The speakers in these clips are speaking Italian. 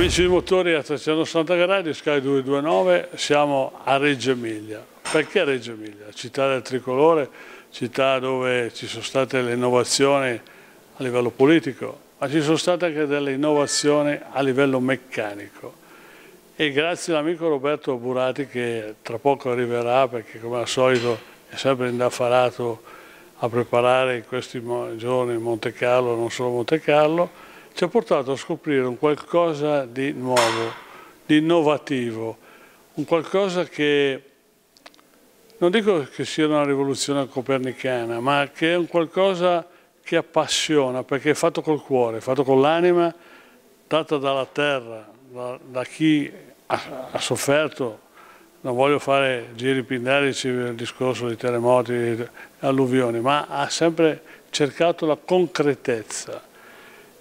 Amici di Motori a 360 gradi, Sky 229, siamo a Reggio Emilia. Perché Reggio Emilia? Città del tricolore, città dove ci sono state le innovazioni a livello politico, ma ci sono state anche delle innovazioni a livello meccanico. E grazie all'amico Roberto Burati che tra poco arriverà perché come al solito è sempre indaffarato a preparare in questi giorni Monte Carlo, non solo Monte Carlo, ci ha portato a scoprire un qualcosa di nuovo, di innovativo, un qualcosa che non dico che sia una rivoluzione copernicana, ma che è un qualcosa che appassiona, perché è fatto col cuore, è fatto con l'anima data dalla terra, da, da chi ha, ha, sofferto. Non voglio fare giri pindarici il discorso di terremoti, di alluvioni, ma ha sempre cercato la concretezza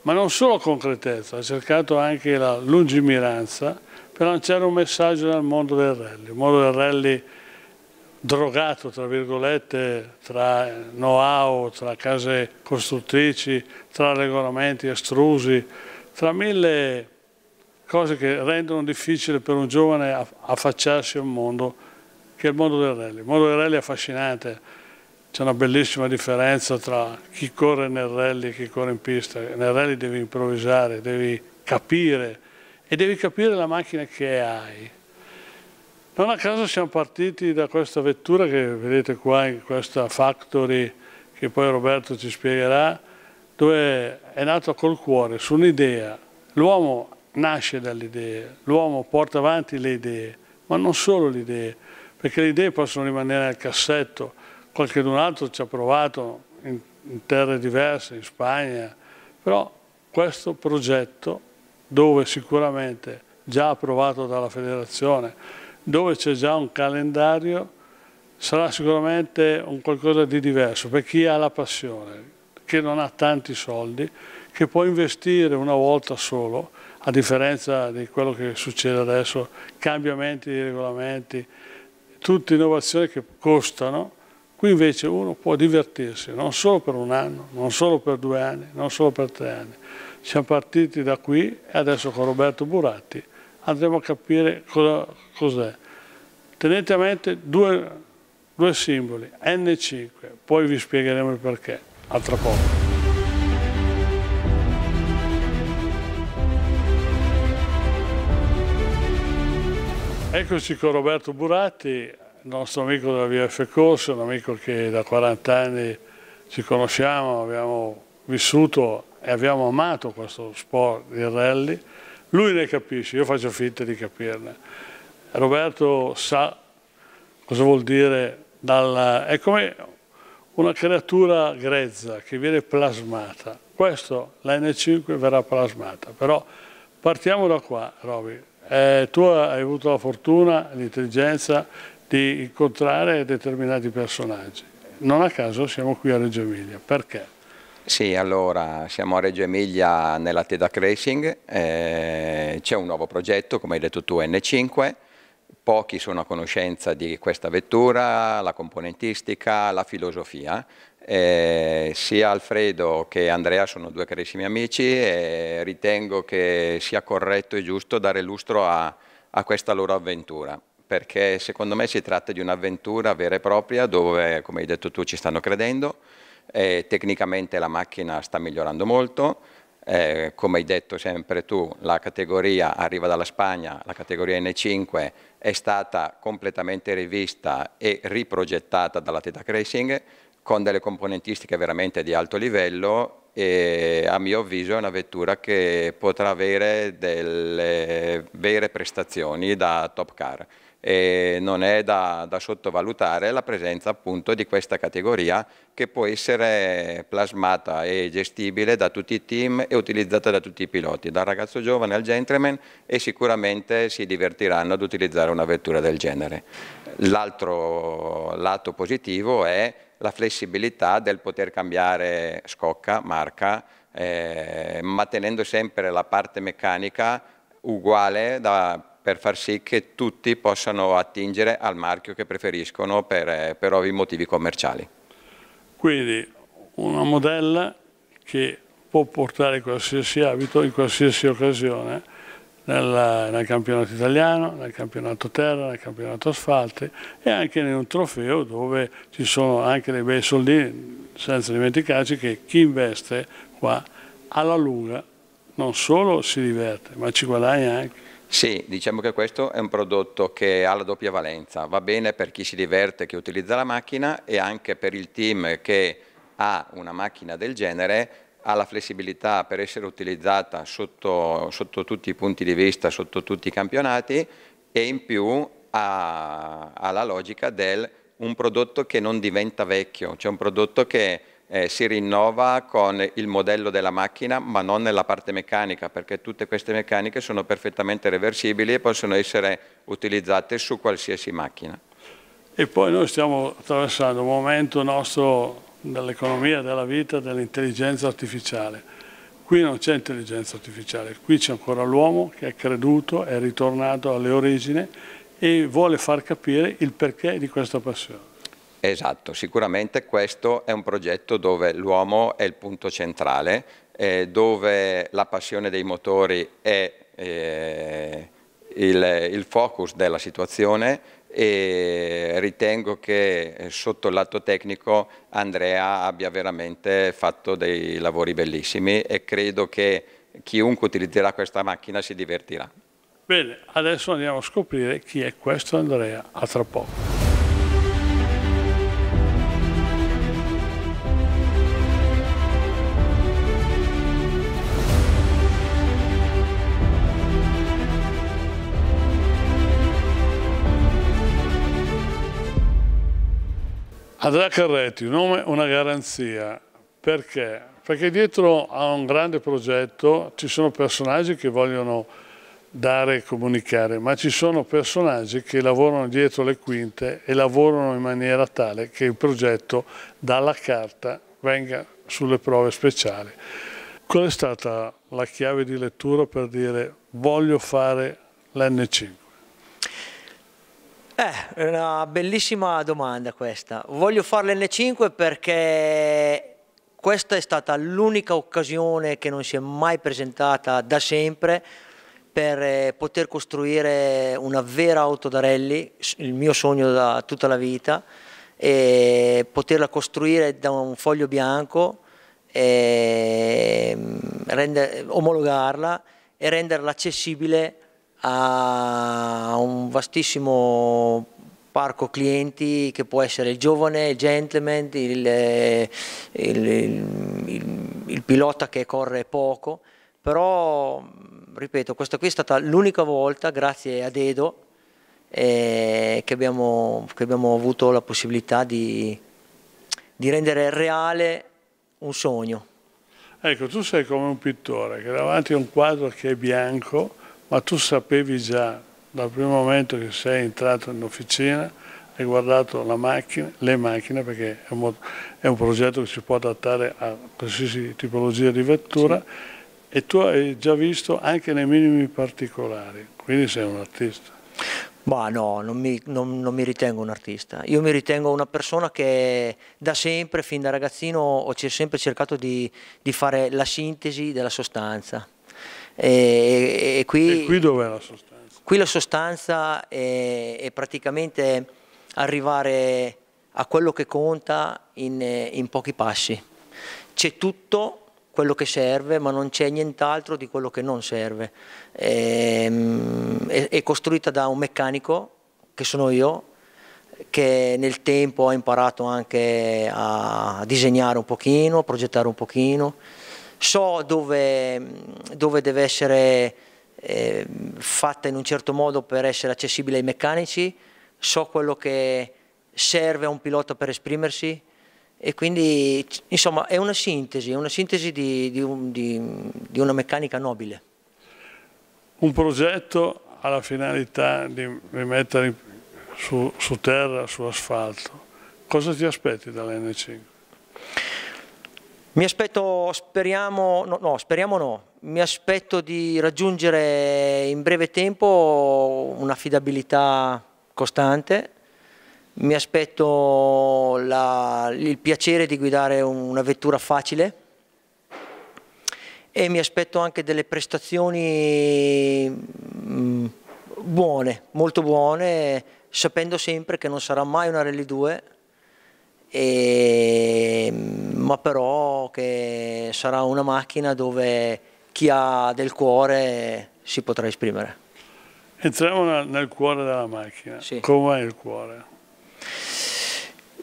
ma non solo concretezza, ha cercato anche la lungimiranza per lanciare un messaggio nel mondo del rally, un mondo del rally drogato, tra virgolette, tra know-how, tra case costruttrici, tra regolamenti estrusi, tra mille cose che rendono difficile per un giovane affacciarsi a un mondo che è il mondo del rally. Il mondo del rally è affascinante, c'è una bellissima differenza tra chi corre nel rally e chi corre in pista. Nel rally devi improvvisare, devi capire e devi capire la macchina che hai. Non a caso siamo partiti da questa vettura che vedete qua in questa factory che poi Roberto ci spiegherà, dove è nato col cuore, su un'idea. L'uomo nasce dalle idee, l'uomo porta avanti le idee, ma non solo le idee, perché le idee possono rimanere nel cassetto, qualche altro ci ha provato in, in terre diverse, in Spagna, però questo progetto dove sicuramente già approvato dalla federazione, dove c'è già un calendario, sarà sicuramente un qualcosa di diverso per chi ha la passione, che non ha tanti soldi, che può investire una volta solo, a differenza di quello che succede adesso, cambiamenti di regolamenti, tutte innovazioni che costano Qui invece uno può divertirsi, non solo per un anno, non solo per due anni, non solo per tre anni. Siamo partiti da qui e adesso con Roberto Buratti andremo a capire cos'è. Cos Tenete a mente due, due simboli, N5, poi vi spiegheremo il perché. A tra poco. Eccoci con Roberto Buratti, il nostro amico della VF Corso, un amico che da 40 anni ci conosciamo, abbiamo vissuto e abbiamo amato questo sport di rally. Lui ne capisce, io faccio finta di capirne. Roberto sa cosa vuol dire, dalla... è come una creatura grezza che viene plasmata. Questo, la N5 verrà plasmata, però partiamo da qua, Roby. Eh, tu hai avuto la fortuna, l'intelligenza di incontrare determinati personaggi. Non a caso siamo qui a Reggio Emilia, perché? Sì, allora siamo a Reggio Emilia nella Teda Cracing, eh, c'è un nuovo progetto, come hai detto tu, N5, pochi sono a conoscenza di questa vettura, la componentistica, la filosofia. Eh, sia Alfredo che Andrea sono due carissimi amici e ritengo che sia corretto e giusto dare lustro a, a questa loro avventura perché secondo me si tratta di un'avventura vera e propria dove, come hai detto tu, ci stanno credendo, eh, tecnicamente la macchina sta migliorando molto, eh, come hai detto sempre tu, la categoria arriva dalla Spagna, la categoria N5 è stata completamente rivista e riprogettata dalla Teta Racing con delle componentistiche veramente di alto livello e a mio avviso è una vettura che potrà avere delle vere prestazioni da top car eh, non è da, da sottovalutare la presenza appunto di questa categoria che può essere plasmata e gestibile da tutti i team e utilizzata da tutti i piloti, dal ragazzo giovane al gentleman e sicuramente si divertiranno ad utilizzare una vettura del genere. L'altro lato positivo è la flessibilità del poter cambiare scocca, marca, eh, ma tenendo sempre la parte meccanica uguale da, per far sì che tutti possano attingere al marchio che preferiscono per, eh, per ovvi motivi commerciali. Quindi una modella che può portare qualsiasi abito in qualsiasi occasione nel, nel, campionato italiano, nel campionato terra, nel campionato asfalti e anche in un trofeo dove ci sono anche dei bei soldi, senza dimenticarci che chi investe qua alla lunga non solo si diverte ma ci guadagna anche. Sì, diciamo che questo è un prodotto che ha la doppia valenza, va bene per chi si diverte che utilizza la macchina e anche per il team che ha una macchina del genere ha la flessibilità per essere utilizzata sotto, sotto tutti i punti di vista, sotto tutti i campionati e in più ha, ha la logica del un prodotto che non diventa vecchio, cioè un prodotto che eh, si rinnova con il modello della macchina, ma non nella parte meccanica, perché tutte queste meccaniche sono perfettamente reversibili e possono essere utilizzate su qualsiasi macchina. E poi noi stiamo attraversando un momento nostro dell'economia, della vita, dell'intelligenza artificiale. Qui non c'è intelligenza artificiale, qui c'è ancora l'uomo che è creduto, è ritornato alle origini e vuole far capire il perché di questa passione. Esatto, sicuramente questo è un progetto dove l'uomo è il punto centrale, eh, dove la passione dei motori è eh, il, il focus della situazione e ritengo che eh, sotto il lato tecnico Andrea abbia veramente fatto dei lavori bellissimi e credo che chiunque utilizzerà questa macchina si divertirà. Bene, adesso andiamo a scoprire chi è questo Andrea, a tra poco. Andrea Carretti, un nome, una garanzia. Perché? Perché dietro a un grande progetto ci sono personaggi che vogliono dare e comunicare, ma ci sono personaggi che lavorano dietro le quinte e lavorano in maniera tale che il progetto dalla carta venga sulle prove speciali. Qual è stata la chiave di lettura per dire voglio fare l'N5? Eh, è una bellissima domanda questa. Voglio fare l'N5 perché questa è stata l'unica occasione che non si è mai presentata da sempre per eh, poter costruire una vera auto da rally, il mio sogno da tutta la vita, e poterla costruire da un foglio bianco, e mm, render, omologarla e renderla accessibile a ha un vastissimo parco clienti che può essere il giovane, il gentleman, il, il, il, il pilota che corre poco, però ripeto questa qui è stata l'unica volta grazie a Dedo eh, che, abbiamo, che, abbiamo, avuto la possibilità di, di rendere reale un sogno. Ecco, tu sei come un pittore che davanti a un quadro che è bianco ma tu sapevi già dal primo momento che sei entrato in officina, hai guardato macchina, le macchine perché è un, è un, progetto che si può adattare a qualsiasi tipologia di vettura sì. e tu hai già visto anche nei minimi particolari, quindi sei un artista. Ma no, non mi, non, non mi, ritengo un artista. Io mi ritengo una persona che da sempre, fin da ragazzino, ho sempre cercato di, di fare la sintesi della sostanza. E, e, qui, e qui dov'è la sostanza? Qui la sostanza è, è, praticamente arrivare a quello che conta in, in pochi passi. C'è tutto quello che serve, ma non c'è nient'altro di quello che non serve. Ehm, è, è, costruita da un meccanico, che sono io, che nel tempo ho imparato anche a disegnare un pochino, a progettare un pochino, so dove, dove deve essere eh, fatta in un certo modo per essere accessibile ai meccanici, so quello che serve a un pilota per esprimersi e quindi insomma è una sintesi, è una sintesi di, di, un, di, di una meccanica nobile. Un progetto ha la finalità di rimettere su, su terra, su asfalto. Cosa ti aspetti dall'N5? Mi aspetto, speriamo, no, no, speriamo no, mi aspetto di raggiungere in breve tempo un'affidabilità costante, mi aspetto la, il piacere di guidare una vettura facile e mi aspetto anche delle prestazioni mm, buone, molto buone, sapendo sempre che non sarà mai una Rally 2, e, ma però che sarà una macchina dove chi ha del cuore si potrà esprimere. Entriamo nel cuore della macchina, sì. com'è il cuore?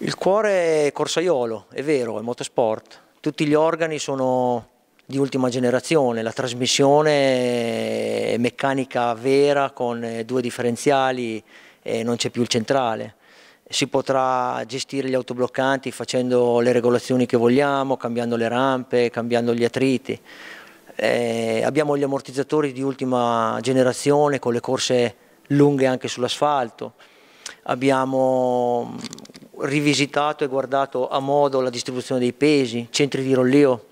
Il cuore è corsaiolo, è vero, è motorsport, tutti gli organi sono di ultima generazione, la trasmissione è meccanica vera con due differenziali e non c'è più il centrale si potrà gestire gli autobloccanti facendo le regolazioni che vogliamo, cambiando le rampe, cambiando gli attriti. Eh, abbiamo gli ammortizzatori di ultima generazione con le corse lunghe anche sull'asfalto. Abbiamo mm, rivisitato e guardato a modo la distribuzione dei pesi, centri di rollio.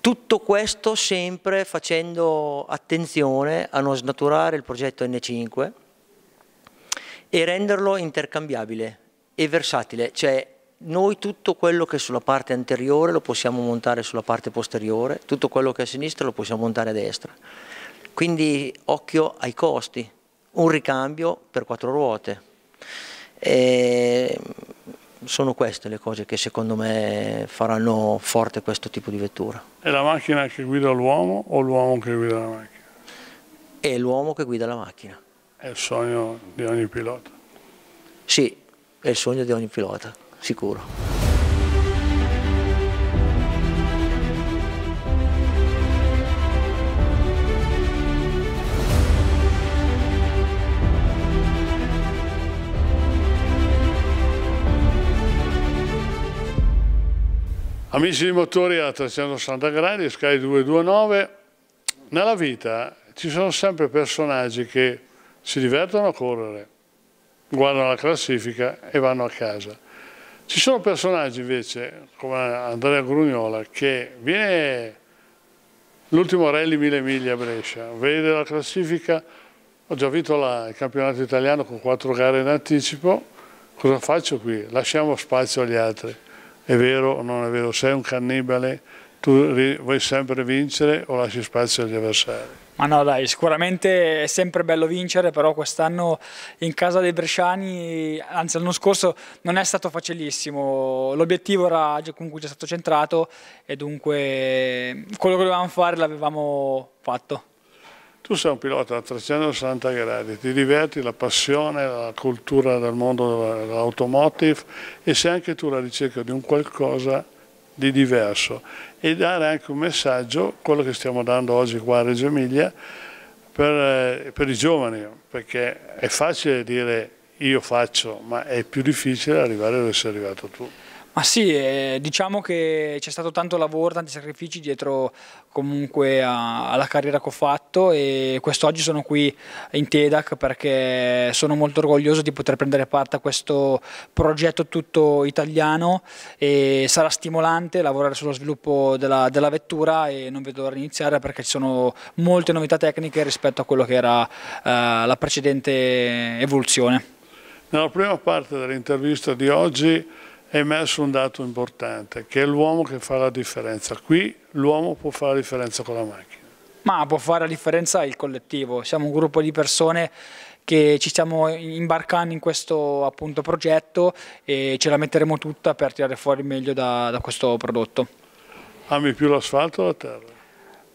Tutto questo sempre facendo attenzione a non snaturare il progetto N5 e renderlo intercambiabile e versatile, cioè noi tutto quello che è sulla parte anteriore lo possiamo montare sulla parte posteriore, tutto quello che è a sinistra lo possiamo montare a destra. Quindi occhio ai costi, un ricambio per quattro ruote. E sono queste le cose che secondo me faranno forte questo tipo di vettura. È la macchina che guida l'uomo o l'uomo che guida la macchina? È l'uomo che guida la macchina. È il sogno di ogni pilota? Sì, è il sogno di ogni pilota, sicuro. Amici di Motori a 360 gradi, Sky 229, nella vita ci sono sempre personaggi che si divertono a correre, guardano la classifica e vanno a casa. Ci sono personaggi invece, come Andrea Grugnola, che viene l'ultimo rally mille miglia a Brescia, vede la classifica, ho già vinto la, il campionato italiano con quattro gare in anticipo, cosa faccio qui? Lasciamo spazio agli altri. È vero o non è vero? Sei un cannibale, tu vuoi sempre vincere o lasci spazio agli avversari? Ma no dai, sicuramente è sempre bello vincere, però quest'anno in casa dei Bresciani, anzi l'anno scorso non è stato facilissimo, l'obiettivo era comunque già stato centrato e dunque quello che dovevamo fare l'avevamo fatto. Tu sei un pilota a 360 gradi, ti diverti, la passione, la cultura del mondo dell'automotive e sei anche tu alla ricerca di un qualcosa di diverso e dare anche un messaggio, quello che stiamo dando oggi qua a Reggio Emilia, per, eh, per i giovani, perché è facile dire io faccio, ma è più difficile arrivare dove sei arrivato tu. Ma sì, eh, diciamo che c'è stato tanto lavoro, tanti sacrifici dietro comunque a, alla carriera che ho fatto e quest'oggi sono qui in TEDAC perché sono molto orgoglioso di poter prendere parte a questo progetto tutto italiano e sarà stimolante lavorare sullo sviluppo della, della vettura e non vedo l'ora di iniziare perché ci sono molte novità tecniche rispetto a quello che era eh, la precedente evoluzione. Nella prima parte dell'intervista di oggi è emerso un dato importante, che è l'uomo che fa la differenza. Qui l'uomo può fare la differenza con la macchina. Ma può fare la differenza il collettivo, siamo un gruppo di persone che ci stiamo imbarcando in questo appunto, progetto e ce la metteremo tutta per tirare fuori meglio da, da questo prodotto. Ami più l'asfalto o la terra?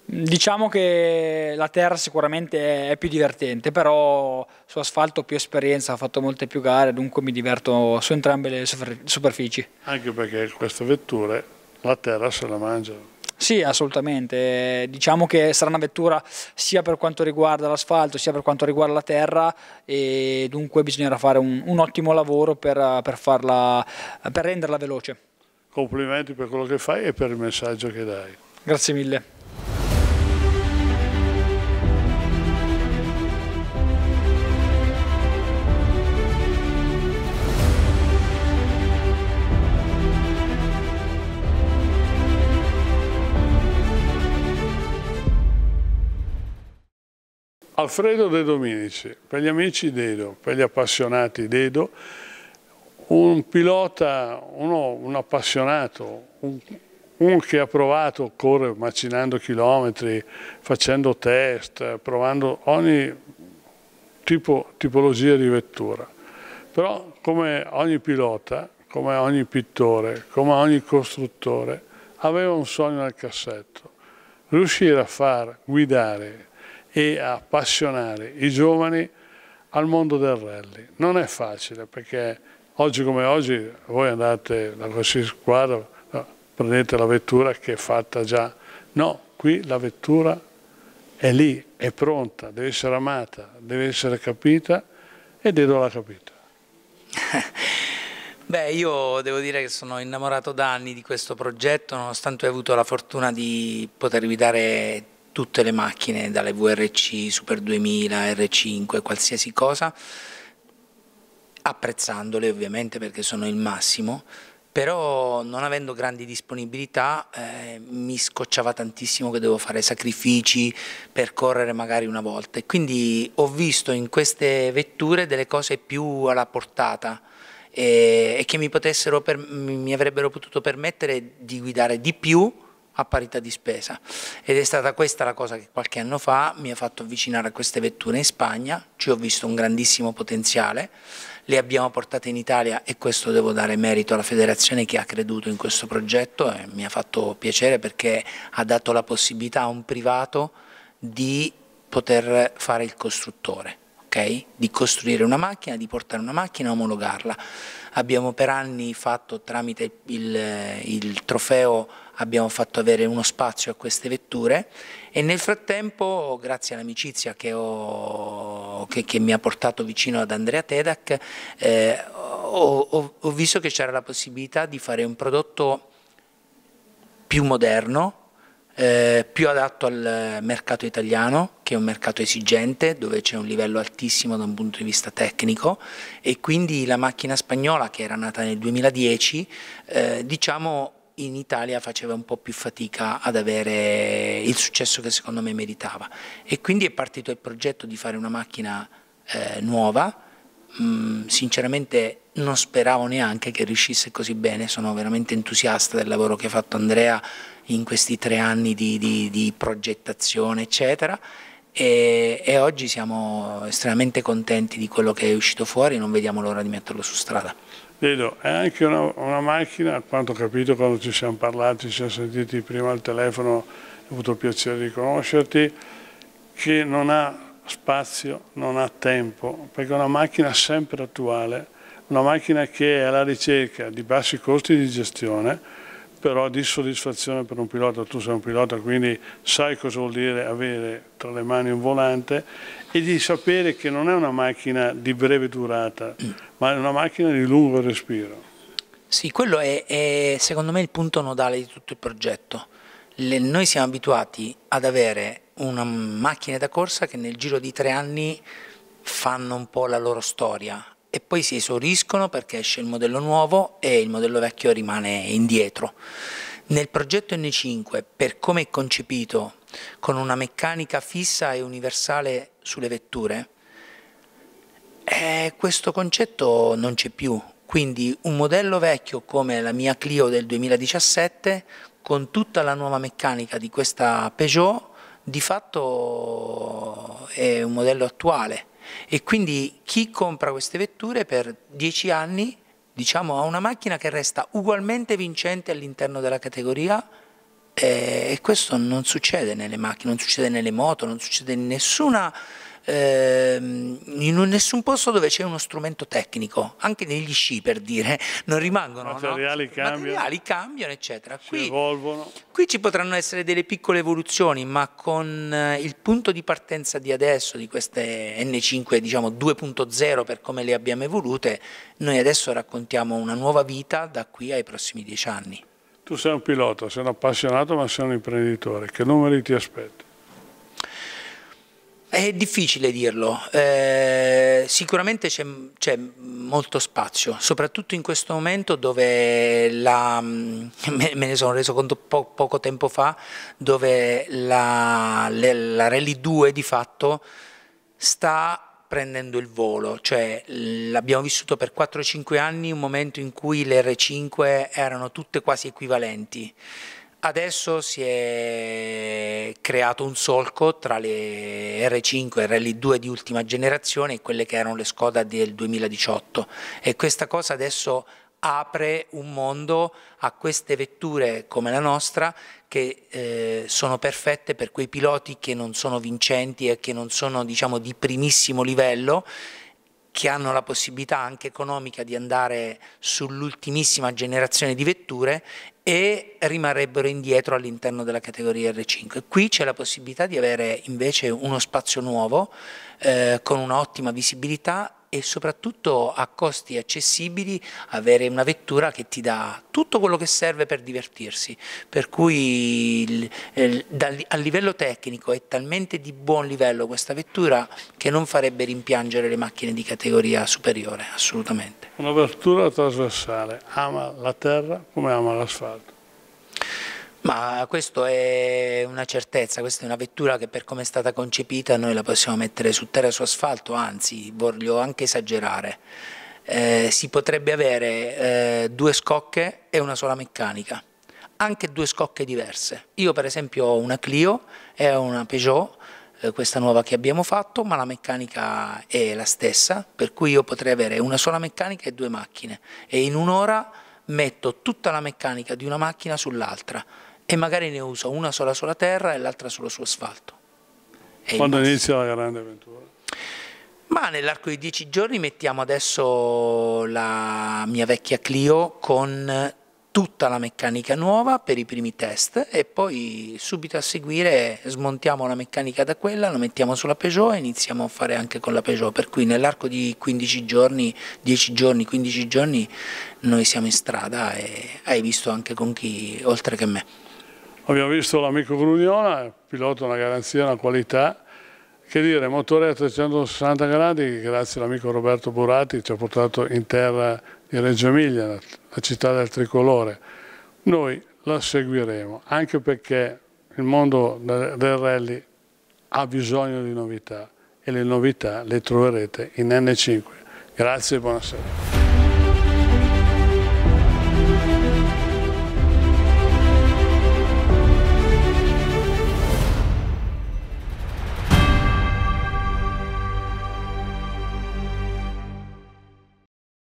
Diciamo che la terra sicuramente è più divertente, però su asfalto ho più esperienza, ho fatto molte più gare, dunque mi diverto su entrambe le superfici. Anche perché queste vetture la terra se la mangiano. Sì, assolutamente. Diciamo che sarà una vettura sia per quanto riguarda l'asfalto sia per quanto riguarda la terra e dunque bisognerà fare un, un ottimo lavoro per, per, farla, per renderla veloce. Complimenti per quello che fai e per il messaggio che dai. Grazie mille. Alfredo De Dominici, per gli amici Dedo, per gli appassionati Dedo, un pilota, uno, un appassionato, un, un che ha provato, corre macinando chilometri, facendo test, provando ogni tipo, tipologia di vettura. Però come ogni pilota, come ogni pittore, come ogni costruttore, aveva un sogno nel cassetto, riuscire a far guidare e appassionare i giovani al mondo del rally. Non è facile perché oggi come oggi voi andate da qualsiasi squadra, prendete la vettura che è fatta già. No, qui la vettura è lì, è pronta, deve essere amata, deve essere capita ed Dedo l'ha capita. Beh, io devo dire che sono innamorato da anni di questo progetto, nonostante ho avuto la fortuna di potervi dare tutte le macchine, dalle VRC, Super 2000, R5, qualsiasi cosa, apprezzandole ovviamente perché sono il massimo, però non avendo grandi disponibilità eh, mi scocciava tantissimo che devo fare sacrifici per correre magari una volta e quindi ho visto in queste vetture delle cose più alla portata e, eh, e che mi, per, mi avrebbero potuto permettere di guidare di più a parità di spesa ed è stata questa la cosa che qualche anno fa mi ha fatto avvicinare a queste vetture in Spagna, ci ho visto un grandissimo potenziale, le abbiamo portate in Italia e questo devo dare merito alla federazione che ha creduto in questo progetto e mi ha fatto piacere perché ha dato la possibilità a un privato di poter fare il costruttore. Okay? di costruire una macchina, di portare una macchina e omologarla. Abbiamo per anni fatto tramite il, il trofeo abbiamo fatto avere uno spazio a queste vetture e nel frattempo, grazie all'amicizia che, che, che, mi ha portato vicino ad Andrea Tedak eh, ho, ho, ho visto che c'era la possibilità di fare un prodotto più moderno, eh, più adatto al mercato italiano, che è un mercato esigente, dove c'è un livello altissimo da un punto di vista tecnico e quindi la macchina spagnola che era nata nel 2010, eh, diciamo in Italia faceva un po' più fatica ad avere il successo che secondo me meritava e quindi è partito il progetto di fare una macchina eh, nuova, mm, sinceramente non speravo neanche che riuscisse così bene, sono veramente entusiasta del lavoro che ha fatto Andrea in questi tre anni di, di, di progettazione eccetera e, e oggi siamo estremamente contenti di quello che è uscito fuori, non vediamo l'ora di metterlo su strada. Vedo, è anche una, una, macchina, a quanto ho capito quando ci siamo parlati, ci siamo sentiti prima al telefono, ho avuto il piacere di conoscerti, che non ha spazio, non ha tempo, perché è una macchina sempre attuale, una macchina che è alla ricerca di bassi costi di gestione, però di soddisfazione per un pilota, tu sei un pilota quindi sai cosa vuol dire avere tra le mani un volante e di sapere che non è una macchina di breve durata ma è una macchina di lungo respiro. Sì, quello è, è secondo me il punto nodale di tutto il progetto. Le, noi siamo abituati ad avere una macchina da corsa che nel giro di tre anni fanno un po' la loro storia, e poi si esauriscono perché esce il modello nuovo e il modello vecchio rimane indietro. Nel progetto N5, per come è concepito, con una meccanica fissa e universale sulle vetture, eh, questo concetto non c'è più. Quindi un modello vecchio come la mia Clio del 2017, con tutta la nuova meccanica di questa Peugeot, di fatto è un modello attuale e quindi chi compra queste vetture per dieci anni diciamo, ha una macchina che resta ugualmente vincente all'interno della categoria eh, e questo non succede nelle macchine, non succede nelle moto, non succede in nessuna ehm, in un nessun posto dove c'è uno strumento tecnico, anche negli sci per dire, non rimangono. I materiali, no? cambiano. materiali cambiano, eccetera. Qui, qui, ci potranno essere delle piccole evoluzioni, ma con eh, il punto di partenza di adesso, di queste N5 diciamo 2.0 per come le abbiamo evolute, noi adesso raccontiamo una nuova vita da qui ai prossimi dieci anni. Tu sei un pilota, sei un appassionato ma sei un imprenditore, che numeri ti aspetti? È difficile dirlo, eh, sicuramente c'è, molto spazio, soprattutto in questo momento dove la, mm, me, ne sono reso conto po poco tempo fa, dove la, la Rally 2 di fatto sta prendendo il volo, cioè l'abbiamo vissuto per 4-5 anni un momento in cui le R5 erano tutte quasi equivalenti. Adesso si è creato un solco tra le R5 e RL2 di ultima generazione e quelle che erano le Skoda del 2018 e questa cosa adesso apre un mondo a queste vetture come la nostra che eh, sono perfette per quei piloti che non sono vincenti e che non sono diciamo, di primissimo livello che hanno la possibilità anche economica di andare sull'ultimissima generazione di vetture e rimarrebbero indietro all'interno della categoria R5. Qui c'è la possibilità di avere invece uno spazio nuovo eh, con un'ottima visibilità e soprattutto a costi accessibili avere una vettura che ti dà tutto quello che serve per divertirsi, per cui il, il, a livello tecnico è talmente di buon livello questa vettura che non farebbe rimpiangere le macchine di categoria superiore, assolutamente. Una vettura trasversale, ama la terra come ama l'asfalto. Ma questa è una certezza, questa è una vettura che per come è stata concepita noi la possiamo mettere su terra su asfalto, anzi voglio anche esagerare. Eh, si potrebbe avere eh, due scocche e una sola meccanica, anche due scocche diverse. Io per esempio ho una Clio e una Peugeot, eh, questa nuova che abbiamo fatto, ma la meccanica è la stessa, per cui io potrei avere una sola meccanica e due macchine e in un'ora metto tutta la meccanica di una macchina sull'altra e magari ne uso una sola sulla terra e l'altra solo su asfalto. E Quando inizia la grande avventura? Ma nell'arco di dieci giorni mettiamo adesso la mia vecchia Clio con tutta la meccanica nuova per i primi test e poi subito a seguire smontiamo la meccanica da quella, la mettiamo sulla Peugeot e iniziamo a fare anche con la Peugeot, per cui nell'arco di 15 giorni, 10 giorni, 15 giorni noi siamo in strada e hai visto anche con chi oltre che me. Abbiamo visto l'amico Grugnona, pilota una garanzia, una qualità, che dire, motore a 360 gradi, grazie all'amico Roberto Burati ci ha portato in terra di Reggio Emilia, la città del tricolore. Noi la seguiremo, anche perché il mondo del rally ha bisogno di novità e le novità le troverete in N5. Grazie e buonasera.